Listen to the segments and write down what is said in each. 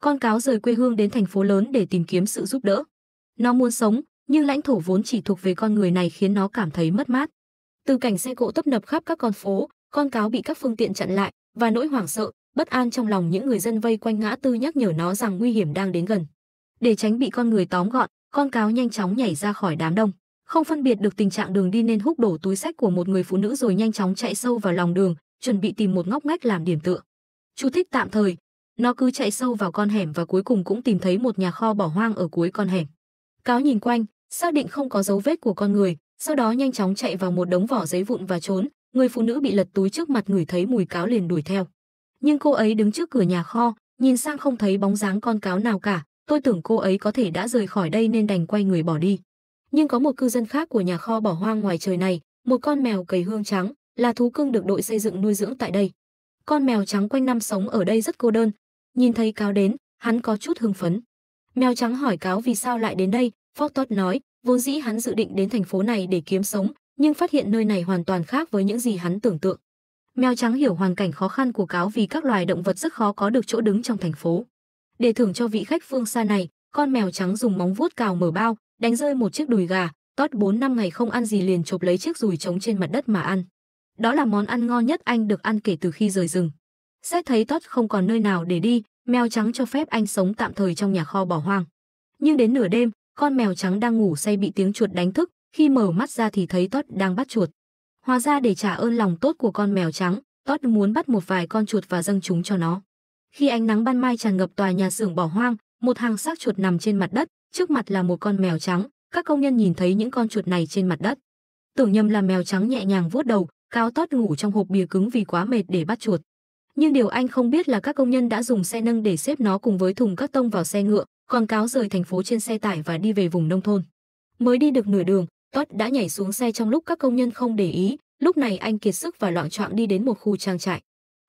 con cáo rời quê hương đến thành phố lớn để tìm kiếm sự giúp đỡ. Nó muốn sống, nhưng lãnh thổ vốn chỉ thuộc về con người này khiến nó cảm thấy mất mát. Từ cảnh xe cộ tấp nập khắp các con phố, con cáo bị các phương tiện chặn lại và nỗi hoảng sợ, bất an trong lòng những người dân vây quanh ngã tư nhắc nhở nó rằng nguy hiểm đang đến gần. Để tránh bị con người tóm gọn, con cáo nhanh chóng nhảy ra khỏi đám đông, không phân biệt được tình trạng đường đi nên húc đổ túi sách của một người phụ nữ rồi nhanh chóng chạy sâu vào lòng đường, chuẩn bị tìm một ngóc ngách làm điểm tựa. Chú thích tạm thời, nó cứ chạy sâu vào con hẻm và cuối cùng cũng tìm thấy một nhà kho bỏ hoang ở cuối con hẻm. Cáo nhìn quanh, xác định không có dấu vết của con người, sau đó nhanh chóng chạy vào một đống vỏ giấy vụn và trốn. Người phụ nữ bị lật túi trước mặt ngửi thấy mùi cáo liền đuổi theo. Nhưng cô ấy đứng trước cửa nhà kho, nhìn sang không thấy bóng dáng con cáo nào cả, tôi tưởng cô ấy có thể đã rời khỏi đây nên đành quay người bỏ đi. Nhưng có một cư dân khác của nhà kho bỏ hoang ngoài trời này, một con mèo cầy hương trắng, là thú cưng được đội xây dựng nuôi dưỡng tại đây. Con mèo trắng quanh năm sống ở đây rất cô đơn, Nhìn thấy cáo đến, hắn có chút hưng phấn. Mèo trắng hỏi cáo vì sao lại đến đây, Phóc Tốt nói, vốn dĩ hắn dự định đến thành phố này để kiếm sống, nhưng phát hiện nơi này hoàn toàn khác với những gì hắn tưởng tượng. Mèo trắng hiểu hoàn cảnh khó khăn của cáo vì các loài động vật rất khó có được chỗ đứng trong thành phố. Để thưởng cho vị khách phương xa này, con mèo trắng dùng móng vuốt cào mở bao, đánh rơi một chiếc đùi gà, Todd 4 năm ngày không ăn gì liền chộp lấy chiếc dùi trống trên mặt đất mà ăn. Đó là món ăn ngon nhất anh được ăn kể từ khi rời rừng. Xét thấy Todd không còn nơi nào để đi, mèo trắng cho phép anh sống tạm thời trong nhà kho bỏ hoang. Nhưng đến nửa đêm, con mèo trắng đang ngủ say bị tiếng chuột đánh thức, khi mở mắt ra thì thấy Todd đang bắt chuột. Hóa ra để trả ơn lòng tốt của con mèo trắng, Todd muốn bắt một vài con chuột và dâng chúng cho nó. Khi ánh nắng ban mai tràn ngập tòa nhà xưởng bỏ hoang, một hàng xác chuột nằm trên mặt đất, trước mặt là một con mèo trắng, các công nhân nhìn thấy những con chuột này trên mặt đất. Tưởng nhầm là mèo trắng nhẹ nhàng vuốt đầu, cao Todd ngủ trong hộp bìa cứng vì quá mệt để bắt chuột nhưng điều anh không biết là các công nhân đã dùng xe nâng để xếp nó cùng với thùng cắt tông vào xe ngựa, còn cáo rời thành phố trên xe tải và đi về vùng nông thôn. Mới đi được nửa đường, Todd đã nhảy xuống xe trong lúc các công nhân không để ý, lúc này anh kiệt sức và loạn trọng đi đến một khu trang trại.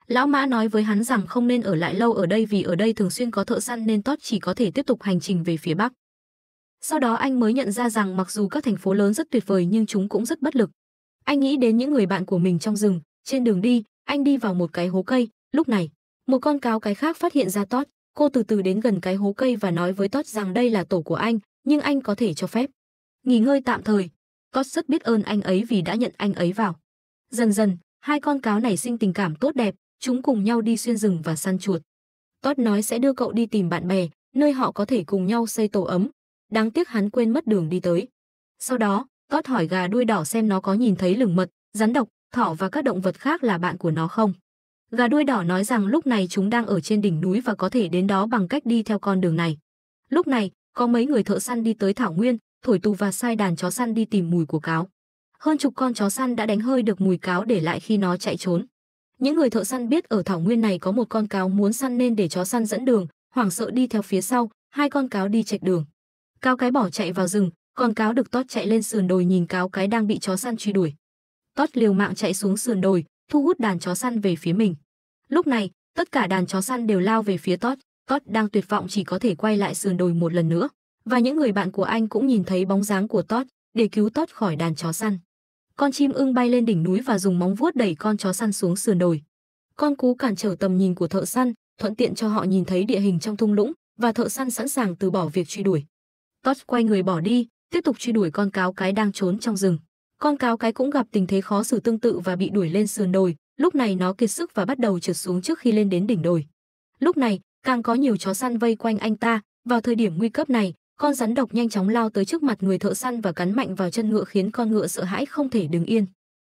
Lão Mã nói với hắn rằng không nên ở lại lâu ở đây vì ở đây thường xuyên có thợ săn nên Todd chỉ có thể tiếp tục hành trình về phía Bắc. Sau đó anh mới nhận ra rằng mặc dù các thành phố lớn rất tuyệt vời nhưng chúng cũng rất bất lực. Anh nghĩ đến những người bạn của mình trong rừng, trên đường đi, anh đi vào một cái hố cây, Lúc này, một con cáo cái khác phát hiện ra Todd, cô từ từ đến gần cái hố cây và nói với Todd rằng đây là tổ của anh, nhưng anh có thể cho phép. Nghỉ ngơi tạm thời. Todd rất biết ơn anh ấy vì đã nhận anh ấy vào. Dần dần, hai con cáo này sinh tình cảm tốt đẹp, chúng cùng nhau đi xuyên rừng và săn chuột. Todd nói sẽ đưa cậu đi tìm bạn bè, nơi họ có thể cùng nhau xây tổ ấm. Đáng tiếc hắn quên mất đường đi tới. Sau đó, Todd hỏi gà đuôi đỏ xem nó có nhìn thấy lửng mật, rắn độc, thỏ và các động vật khác là bạn của nó không. Gà đuôi đỏ nói rằng lúc này chúng đang ở trên đỉnh núi và có thể đến đó bằng cách đi theo con đường này. Lúc này, có mấy người thợ săn đi tới thảo nguyên, thổi tù và sai đàn chó săn đi tìm mùi của cáo. Hơn chục con chó săn đã đánh hơi được mùi cáo để lại khi nó chạy trốn. Những người thợ săn biết ở thảo nguyên này có một con cáo muốn săn nên để chó săn dẫn đường, hoảng sợ đi theo phía sau, hai con cáo đi chạy đường. Cáo cái bỏ chạy vào rừng, con cáo được tót chạy lên sườn đồi nhìn cáo cái đang bị chó săn truy đuổi. Tót liều mạng chạy xuống sườn đồi, thu hút đàn chó săn về phía mình. Lúc này, tất cả đàn chó săn đều lao về phía Todd, Todd đang tuyệt vọng chỉ có thể quay lại sườn đồi một lần nữa. Và những người bạn của anh cũng nhìn thấy bóng dáng của Todd để cứu Todd khỏi đàn chó săn. Con chim ưng bay lên đỉnh núi và dùng móng vuốt đẩy con chó săn xuống sườn đồi. Con cú cản trở tầm nhìn của thợ săn, thuận tiện cho họ nhìn thấy địa hình trong thung lũng và thợ săn sẵn sàng từ bỏ việc truy đuổi. Todd quay người bỏ đi, tiếp tục truy đuổi con cáo cái đang trốn trong rừng. Con cáo cái cũng gặp tình thế khó xử tương tự và bị đuổi lên sườn đồi, lúc này nó kiệt sức và bắt đầu trượt xuống trước khi lên đến đỉnh đồi. Lúc này, càng có nhiều chó săn vây quanh anh ta, vào thời điểm nguy cấp này, con rắn độc nhanh chóng lao tới trước mặt người thợ săn và cắn mạnh vào chân ngựa khiến con ngựa sợ hãi không thể đứng yên.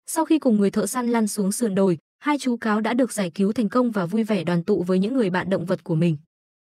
Sau khi cùng người thợ săn lăn xuống sườn đồi, hai chú cáo đã được giải cứu thành công và vui vẻ đoàn tụ với những người bạn động vật của mình.